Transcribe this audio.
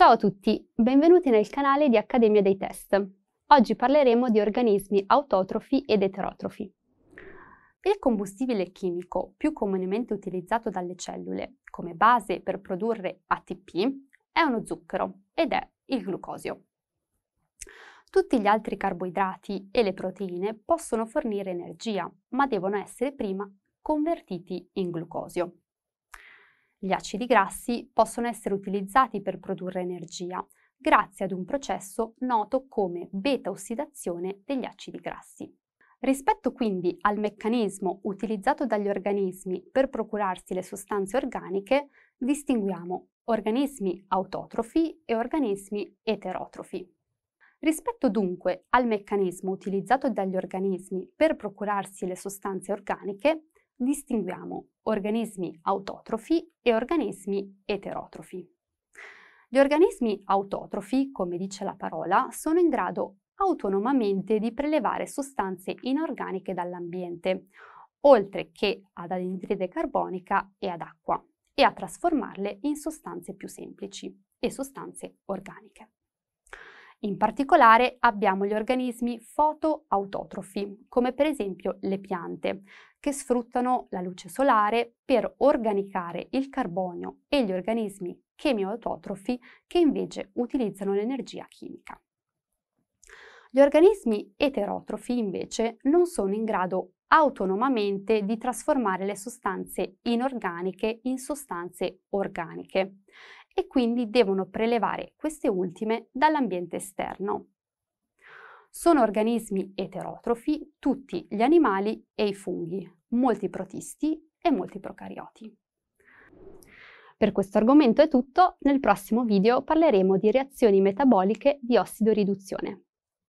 Ciao a tutti, benvenuti nel canale di Accademia dei Test. Oggi parleremo di organismi autotrofi ed eterotrofi. Il combustibile chimico più comunemente utilizzato dalle cellule come base per produrre ATP è uno zucchero ed è il glucosio. Tutti gli altri carboidrati e le proteine possono fornire energia, ma devono essere prima convertiti in glucosio. Gli acidi grassi possono essere utilizzati per produrre energia grazie ad un processo noto come beta-ossidazione degli acidi grassi. Rispetto quindi al meccanismo utilizzato dagli organismi per procurarsi le sostanze organiche, distinguiamo organismi autotrofi e organismi eterotrofi. Rispetto dunque al meccanismo utilizzato dagli organismi per procurarsi le sostanze organiche, distinguiamo organismi autotrofi e organismi eterotrofi. Gli organismi autotrofi, come dice la parola, sono in grado autonomamente di prelevare sostanze inorganiche dall'ambiente, oltre che ad anidride carbonica e ad acqua, e a trasformarle in sostanze più semplici e sostanze organiche. In particolare abbiamo gli organismi fotoautotrofi, come per esempio le piante, che sfruttano la luce solare per organicare il carbonio e gli organismi chemioautotrofi che invece utilizzano l'energia chimica. Gli organismi eterotrofi invece non sono in grado autonomamente di trasformare le sostanze inorganiche in sostanze organiche e quindi devono prelevare queste ultime dall'ambiente esterno. Sono organismi eterotrofi tutti gli animali e i funghi, molti protisti e molti procarioti. Per questo argomento è tutto, nel prossimo video parleremo di reazioni metaboliche di ossidoriduzione.